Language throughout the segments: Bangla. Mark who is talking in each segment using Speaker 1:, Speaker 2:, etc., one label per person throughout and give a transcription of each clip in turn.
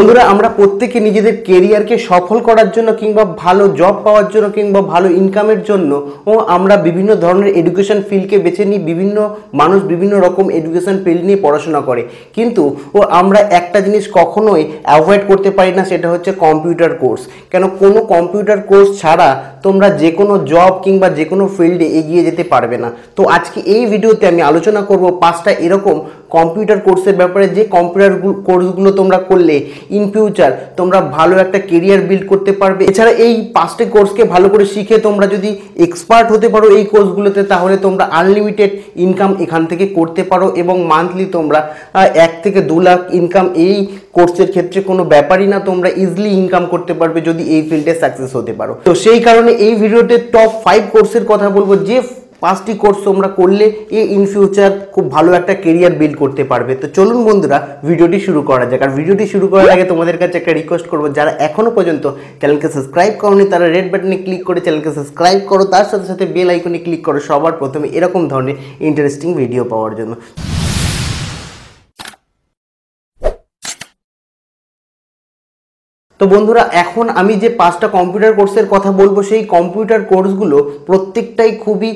Speaker 1: বন্ধুরা আমরা প্রত্যেকে নিজেদের কেরিয়ারকে সফল করার জন্য কিংবা ভালো জব পাওয়ার জন্য কিংবা ভালো ইনকামের জন্য ও আমরা বিভিন্ন ধরনের এডুকেশন ফিল্ডকে বেছে নিই বিভিন্ন মানুষ বিভিন্ন রকম এডুকেশন ফিল্ড নিয়ে পড়াশোনা করে কিন্তু ও আমরা একটা জিনিস কখনোই অ্যাভয়েড করতে পারি না সেটা হচ্ছে কম্পিউটার কোর্স কেন কোনো কম্পিউটার কোর্স ছাড়া তোমরা যে কোনো জব কিংবা যে কোনো ফিল্ডে এগিয়ে যেতে পারবে না তো আজকে এই ভিডিওতে আমি আলোচনা করব পাঁচটা এরকম কম্পিউটার কোর্সের ব্যাপারে যে কম্পিউটার কোর্সগুলো তোমরা করলে ইন ফিউচার তোমরা ভালো একটা কেরিয়ার বিল্ড করতে পারবে এছাড়া এই পাঁচটি কোর্সকে ভালো করে শিখে তোমরা যদি এক্সপার্ট হতে পারো এই কোর্সগুলোতে তাহলে তোমরা আনলিমিটেড ইনকাম এখান থেকে করতে পারো এবং মান্থলি তোমরা এক থেকে দু লাখ ইনকাম এই কোর্সের ক্ষেত্রে কোনো ব্যাপারই না তোমরা ইজিলি ইনকাম করতে পারবে যদি এই ফিল্ডে সাকসেস হতে পারো তো সেই কারণে এই ভিডিওতে টপ ফাইভ কোর্সের কথা বলবো যে পাঁচটি কোর্স তোমরা করলে এ ইন ফিউচার খুব ভালো একটা কেরিয়ার বিল্ড করতে পারবে তো চলুন বন্ধুরা ভিডিওটি শুরু করা যাক আর ভিডিওটি শুরু করার আগে তোমাদের কাছে একটা রিকোয়েস্ট করবো যারা এখনও পর্যন্ত চ্যানেলকে সাবস্ক্রাইব করোনি তারা রেড বাটনে ক্লিক করে চ্যানেলকে সাবস্ক্রাইব করো তার সাথে সাথে বেল আইকনে ক্লিক করো সবার প্রথমে এরকম ধরনের ইন্টারেস্টিং ভিডিও পাওয়ার জন্য তো বন্ধুরা এখন আমি যে পাঁচটা কম্পিউটার কোর্সের কথা বলবো সেই কম্পিউটার কোর্সগুলো প্রত্যেকটাই খুবই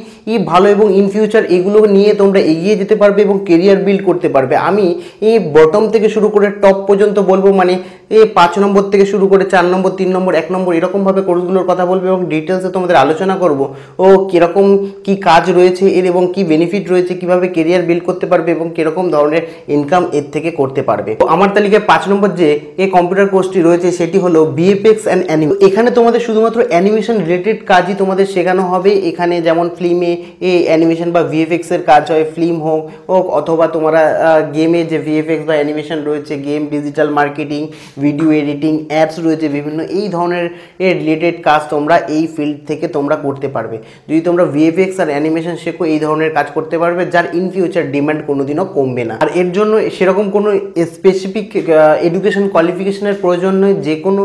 Speaker 1: ভালো এবং ইন ফিউচার এগুলো নিয়ে তোমরা এগিয়ে যেতে পারবে এবং কেরিয়ার বিল্ড করতে পারবে আমি এই বটম থেকে শুরু করে টপ পর্যন্ত বলবো মানে এ পাঁচ নম্বর থেকে শুরু করে চার নম্বর তিন নম্বর এক নম্বর এরকমভাবে কোর্সগুলোর কথা বলবো এবং ডিটেলসে তোমাদের আলোচনা করব ও কীরকম কি কাজ রয়েছে এর এবং কি বেনিফিট রয়েছে কিভাবে কেরিয়ার বিল্ড করতে পারবে এবং কীরকম ধরনের ইনকাম এর থেকে করতে পারবে আমার তালিকায় পাঁচ নম্বর যে এই কম্পিউটার কোর্সটি রয়েছে সেটি সেটি হলো বিএফএক্স অ্যান্ড অ্যানিমে এখানে তোমাদের শুধুমাত্র অ্যানিমেশন রিলেটেড কাজই তোমাদের শেখানো হবে এখানে যেমন ফিল্মে এ অ্যানিমেশন বা ভিএফএক্সের কাজ হয় ফিল্ম হোক হোক অথবা তোমরা গেমে যে ভিএফএক্স বা অ্যানিমেশন রয়েছে game digital marketing video editing apps রয়েছে বিভিন্ন এই ধরনের রিলেটেড কাজ তোমরা এই ফিল্ড থেকে তোমরা করতে পারবে যদি তোমরা ভিএফএক্স আর অ্যানিমেশন শেখো এই ধরনের কাজ করতে পারবে যার ইন ফিউচার ডিমান্ড কোনোদিনও কমবে না আর এর জন্য সেরকম কোনো স্পেসিফিক এডুকেশন কোয়ালিফিকেশনের প্রয়োজন নয় যে কোনো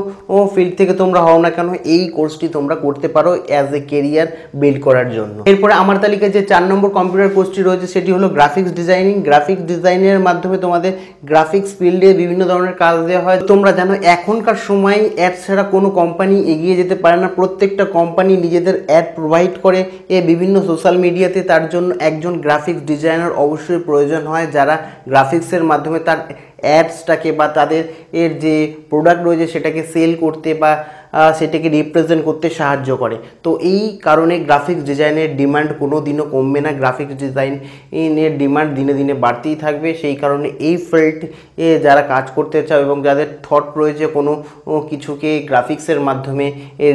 Speaker 1: ফিল্ড থেকে তোমরা হও না কেন এই কোর্সটি তোমরা করতে পারো অ্যাজ এ কেরিয়ার বিল্ড করার জন্য এরপরে আমার তালিকায় যে চার নম্বর কম্পিউটার কোর্সটি রয়েছে সেটি হলো গ্রাফিক্স ডিজাইনিং গ্রাফিক্স ডিজাইনের মাধ্যমে তোমাদের গ্রাফিক্স ফিল্ডে বিভিন্ন ধরনের কাজ দেওয়া হয় তোমরা জানো এখনকার সময় অ্যাপ ছাড়া কোনো কোম্পানি এগিয়ে যেতে পারে না প্রত্যেকটা কোম্পানি নিজেদের অ্যাড প্রোভাইড করে এ বিভিন্ন সোশ্যাল মিডিয়াতে তার জন্য একজন গ্রাফিক্স ডিজাইনার অবশ্যই প্রয়োজন হয় যারা গ্রাফিক্সের মাধ্যমে তার অ্যাডসটাকে বা তাদের এর যে প্রোডাক্ট রয়েছে সেটাকে সেল করতে বা সেটাকে রিপ্রেজেন্ট করতে সাহায্য করে তো এই কারণে গ্রাফিক্স ডিজাইনের ডিমান্ড কোনো দিনও কমবে না গ্রাফিক্স ডিজাইনের ডিমান্ড দিনে দিনে বাড়তেই থাকবে সেই কারণে এই ফিল্ড এ যারা কাজ করতে চাও এবং যাদের থট রয়েছে কোনো কিছুকে গ্রাফিক্সের মাধ্যমে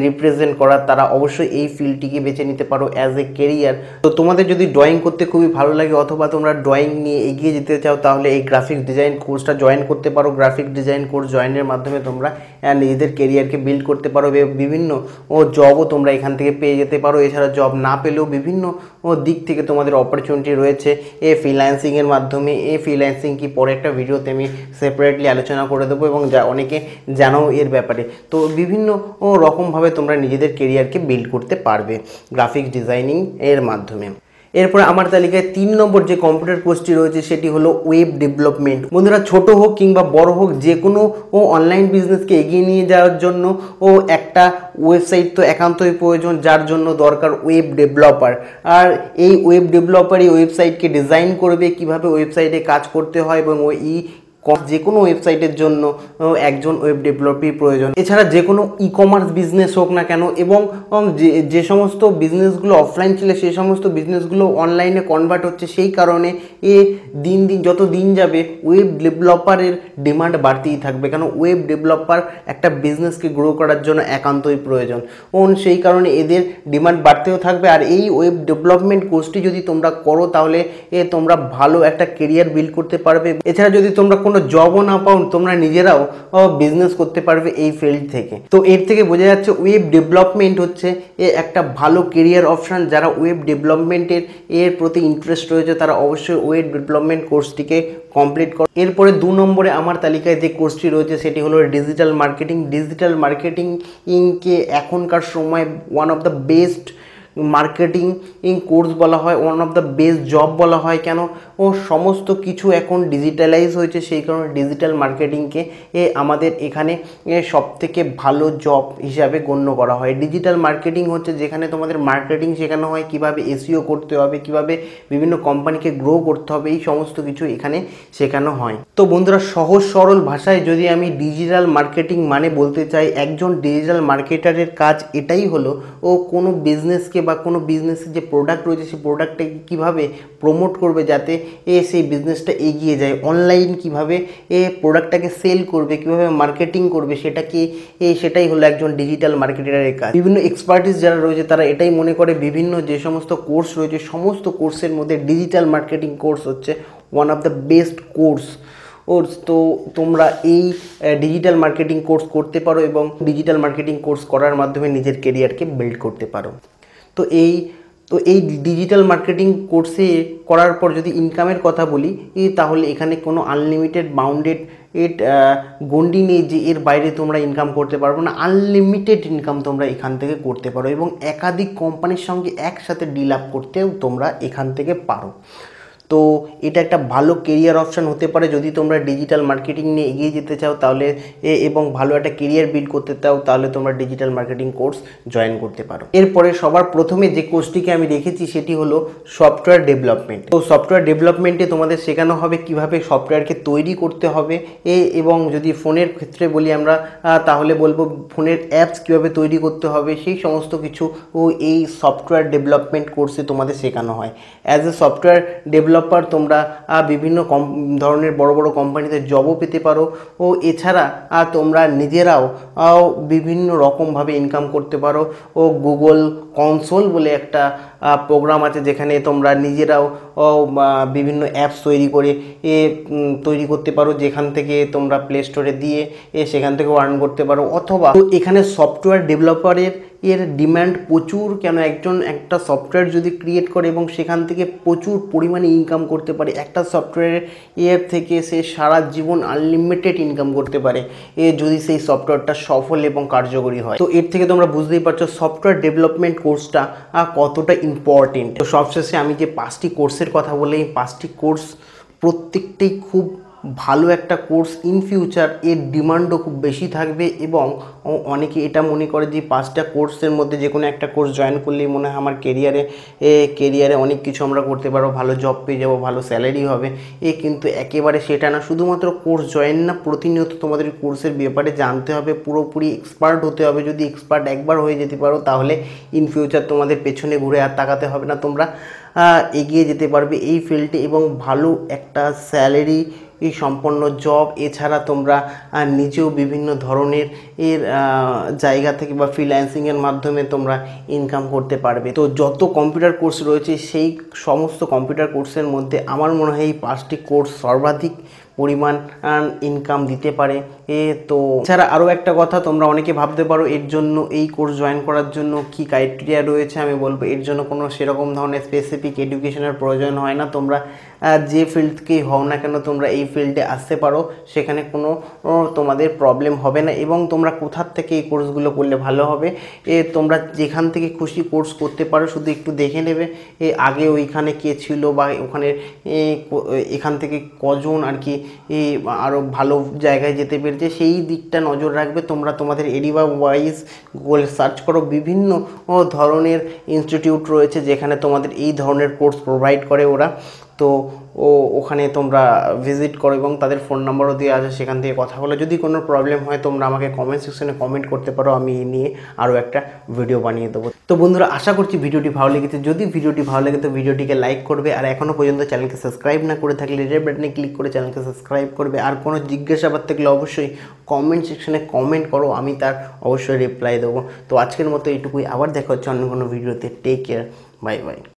Speaker 1: রিপ্রেজেন্ট করার তারা অবশ্যই এই ফিল্ডটিকে বেছে নিতে পারো অ্যাজ এ কেরিয়ার তো তোমাদের যদি ড্রয়িং করতে খুবই ভালো লাগে অথবা তোমরা ড্রয়িং নিয়ে এগিয়ে যেতে চাও তাহলে এই গ্রাফিক্স ডিজাইন কোর্সটা জয়েন করতে পারো গ্রাফিক্স ডিজাইন কোর্স জয়েনের মাধ্যমে তোমরা নিজেদের কেরিয়ারকে বিল্ড করতে করতে পারো বিভিন্ন ও জবও তোমরা এখান থেকে পেয়ে যেতে পারো এছাড়া জব না পেলেও বিভিন্ন ও দিক থেকে তোমাদের অপরচুনিটি রয়েছে এ ফ্রিল্যান্সিংয়ের মাধ্যমে এ ফ্রিল্যান্সিং কি পরে একটা ভিডিওতে আমি সেপারেটলি আলোচনা করে দেবো এবং যা অনেকে জানো এর ব্যাপারে তো বিভিন্ন রকমভাবে তোমরা নিজেদের কেরিয়ারকে বিল্ড করতে পারবে গ্রাফিক্স ডিজাইনিং এর মাধ্যমে এরপর আমার তালিকায় তিন নম্বর যে কম্পিউটার কোর্সটি রয়েছে সেটি হলো ওয়েব ডেভেলপমেন্ট বন্ধুরা ছোট হোক কিংবা বড় হোক যে কোনো ও অনলাইন বিজনেসকে এগিয়ে নিয়ে যাওয়ার জন্য ও একটা ওয়েবসাইট তো একান্তই প্রয়োজন যার জন্য দরকার ওয়েব ডেভেলপার আর এই ওয়েব ডেভেলপারই ওয়েবসাইটকে ডিজাইন করবে কিভাবে ওয়েবসাইটে কাজ করতে হয় এবং ওই যে কোনো ওয়েবসাইটের জন্য একজন ওয়েব ডেভেলপই প্রয়োজন এছাড়া যে কোনো ই কমার্স বিজনেস হোক না কেন এবং যে যে সমস্ত বিজনেসগুলো অফলাইন ছিল সেই সমস্ত বিজনেসগুলো অনলাইনে কনভার্ট হচ্ছে সেই কারণে এ দিন দিন যত দিন যাবে ওয়েব ডেভেলপারের ডিমান্ড বাড়তেই থাকবে কেন ওয়েব ডেভেলপার একটা বিজনেসকে গ্রো করার জন্য একান্তই প্রয়োজন ওন সেই কারণে এদের ডিমান্ড বাড়তেও থাকবে আর এই ওয়েব ডেভেলপমেন্ট কোর্সটি যদি তোমরা করো তাহলে এ তোমরা ভালো একটা কেরিয়ার বিল্ড করতে পারবে এছাড়া যদি তোমরা কোনো কোনো জবও না পাও তোমরা নিজেরাও বিজনেস করতে পারবে এই ফিল্ড থেকে তো এর থেকে বোঝা যাচ্ছে ওয়েব ডেভেলপমেন্ট হচ্ছে এ একটা ভালো কেরিয়ার অপশান যারা ওয়েব ডেভেলপমেন্টের এর প্রতি ইন্টারেস্ট রয়েছে তারা অবশ্যই ওয়েব ডেভেলপমেন্ট কোর্সটিকে কমপ্লিট কর এরপরে দু নম্বরে আমার তালিকায় যে কোর্সটি রয়েছে সেটি হলো ডিজিটাল মার্কেটিং ডিজিটাল মার্কেটিং ইংকে এখনকার সময় one of the best marketing course বলা হয় one of the best job বলা হয় কেন ও সমস্ত কিছু এখন ডিজিটালাইজ হয়েছে সেই কারণে ডিজিটাল মার্কেটিংকে এ আমাদের এখানে সব থেকে ভালো জব হিসাবে গণ্য করা হয় ডিজিটাল মার্কেটিং হচ্ছে যেখানে তোমাদের মার্কেটিং শেখানো হয় কিভাবে এসিও e করতে হবে কিভাবে বিভিন্ন কোম্পানিকে গ্রো করতে হবে এই সমস্ত কিছু এখানে শেখানো হয় তো বন্ধুরা সহজ সরল ভাষায় যদি আমি ডিজিটাল মার্কেটিং মানে বলতে চাই একজন ডিজিটাল মার্কেটারের কাজ এটাই হলো ও কোনো বিজনেসকে বা কোনো বিজনেসের যে প্রোডাক্ট রয়েছে সেই প্রোডাক্টটাকে কীভাবে প্রমোট করবে যাতে এ সেই বিজনেসটা এগিয়ে যায় অনলাইন কিভাবে এ প্রোডাক্টটাকে সেল করবে কিভাবে মার্কেটিং করবে সেটাকে এ সেটাই হলো একজন ডিজিটাল মার্কেটারের কাজ বিভিন্ন এক্সপার্টিস যারা রয়েছে তারা এটাই মনে করে বিভিন্ন যে সমস্ত কোর্স রয়েছে সমস্ত কোর্সের মধ্যে ডিজিটাল মার্কেটিং কোর্স হচ্ছে one of the best course course তো তোমরা এই ডিজিটাল মার্কেটিং কোর্স করতে পারো এবং ডিজিটাল মার্কেটিং কোর্স করার মাধ্যমে নিজের কেরিয়ারকে বিল্ড করতে পারো তো এই তো এই ডিজিটাল মার্কেটিং কোর্সে করার পর যদি ইনকামের কথা বলি তাহলে এখানে কোনো আনলিমিটেড বাউন্ডেড এট গন্ডি নেই যে এর বাইরে তোমরা ইনকাম করতে পারবো না আনলিমিটেড ইনকাম তোমরা এখান থেকে করতে পারো এবং একাধিক কোম্পানির সঙ্গে একসাথে ডিল আপ করতেও তোমরা এখান থেকে পারো তো এটা একটা ভালো কেরিয়ার অপশান হতে পারে যদি তোমরা ডিজিটাল মার্কেটিং নিয়ে এগিয়ে যেতে চাও তাহলে এবং ভালো একটা কেরিয়ার বিল্ড করতে চাও তাহলে তোমরা ডিজিটাল মার্কেটিং কোর্স জয়েন করতে পারো এরপরে সবার প্রথমে যে কোর্সটিকে আমি রেখেছি সেটি হলো সফটওয়্যার ডেভেলপমেন্ট তো সফটওয়্যার ডেভেলপমেন্টে তোমাদের শেখানো হবে কিভাবে সফটওয়্যারকে তৈরি করতে হবে এ এবং যদি ফোনের ক্ষেত্রে বলি আমরা তাহলে বলবো ফোনের অ্যাপস কিভাবে তৈরি করতে হবে সেই সমস্ত কিছু এই সফটওয়্যার ডেভেলপমেন্ট কোর্সে তোমাদের শেখানো হয় as a software develop developer তোমরা বিভিন্ন কম ধরনের বড় বড় কোম্পানিতে জবও পেতে পারো ও এছাড়া তোমরা নিজেরাও বিভিন্ন রকমভাবে ইনকাম করতে পারো ও গুগল কনসোল বলে একটা প্রোগ্রাম আছে যেখানে তোমরা নিজেরাও বিভিন্ন অ্যাপস তৈরি করে এ তৈরি করতে পারো যেখান থেকে তোমরা প্লে স্টোরে দিয়ে এ সেখান থেকে আর্ন করতে পারো অথবা এখানে সফটওয়্যার ডেভেলপারের এর ডিম্যান্ড প্রচুর কেন একজন একটা সফটওয়্যার যদি ক্রিয়েট করে এবং সেখান থেকে প্রচুর পরিমাণে ইনকাম করতে পারে একটা সফটওয়্যারের এর থেকে সে সারা জীবন আনলিমিটেড ইনকাম করতে পারে এ যদি সেই সফটওয়্যারটা সফল এবং কার্যকরী হয় তো এর থেকে তোমরা বুঝতেই পারছো সফটওয়্যার ডেভেলপমেন্ট কোর্সটা কতটা ইম্পর্টেন্ট তো সবশেষে আমি যে পাঁচটি কোর্সের কথা বলি এই পাঁচটি কোর্স প্রত্যেকটাই খুব ভালো একটা কোর্স ইন ফিউচার এর ডিমান্ডও খুব বেশি থাকবে এবং অনেকে এটা মনে করে যে পাঁচটা কোর্সের মধ্যে যে কোনো একটা কোর্স জয়েন করলেই মনে হয় আমার কেরিয়ারে কেরিয়ারে অনেক কিছু আমরা করতে পারবো ভালো জব পেয়ে যাবো ভালো স্যালারি হবে এ কিন্তু একেবারে সেটা না শুধুমাত্র কোর্স জয়েন না প্রতিনিয়ত তোমাদের কোর্সের ব্যাপারে জানতে হবে পুরোপুরি এক্সপার্ট হতে হবে যদি এক্সপার্ট একবার হয়ে যেতে পারো তাহলে ইন ফিউচার তোমাদের পেছনে ঘুরে আর তাকাতে হবে না তোমরা এগিয়ে যেতে পারবে এই ফিল্ডে এবং ভালো একটা স্যালারি সম্পন্ন জব এছাড়া তোমরা নিজেও বিভিন্ন ধরনের এর জায়গা থেকে বা ফ্রিল্যান্সিংয়ের মাধ্যমে তোমরা ইনকাম করতে পারবে তো যত কম্পিউটার কোর্স রয়েছে সেই সমস্ত কম্পিউটার কোর্সের মধ্যে আমার মনে হয় এই পাঁচটি কোর্স সর্বাধিক পরিমাণ ইনকাম দিতে পারে এ তো এছাড়া আরও একটা কথা তোমরা অনেকে ভাবতে পারো এর জন্য এই কোর্স জয়েন করার জন্য কি ক্রাইটেরিয়া রয়েছে আমি বলবো এর জন্য কোনো সেরকম ধরনের স্পেসিফিক এডুকেশনের প্রয়োজন হয় না তোমরা যে ফিল্ডকেই হও না কেন তোমরা এই ফিল্ডে আসতে পারো সেখানে কোনো তোমাদের প্রবলেম হবে না এবং তোমরা কোথার থেকে এই কোর্সগুলো করলে ভালো হবে এ তোমরা যেখান থেকে খুশি কোর্স করতে পারো শুধু একটু দেখে নেবে এ আগে ওইখানে কে ছিল বা ওখানে এখান থেকে কজন আর কি আরও ভালো জায়গায় যেতে পেরেছে সেই দিকটা নজর রাখবে তোমরা তোমাদের এরিয়া ওয়াইজ গুগল সার্চ করো বিভিন্ন ধরনের ইনস্টিটিউট রয়েছে যেখানে তোমাদের এই ধরনের কোর্স প্রোভাইড করে ওরা তো ও ওখানে তোমরা ভিজিট করো এবং তাদের ফোন নাম্বারও দিয়ে আছে সেখান থেকে কথা বলো যদি কোনো প্রবলেম হয় তোমরা আমাকে কমেন্ট সেকশনে কমেন্ট করতে পারো আমি নিয়ে আরও একটা ভিডিও বানিয়ে দেবো তো বন্ধুরা আশা করছি ভিডিওটি ভালো লেগেছে যদি ভিডিওটি ভালো লেগে তো ভিডিওটিকে লাইক করবে আর এখনও পর্যন্ত চ্যানেলকে সাবস্ক্রাইব না করে থাকলে রেড বাটনে ক্লিক করে চ্যানেলকে সাবস্ক্রাইব করবে আর কোনো জিজ্ঞাসাবাদ থাকলে অবশ্যই কমেন্ট সেকশনে কমেন্ট করো আমি তার অবশ্যই রিপ্লাই দেবো তো আজকের মতো এটুকুই আবার দেখা হচ্ছে অন্য কোনো ভিডিওতে টেক কেয়ার বাই বাই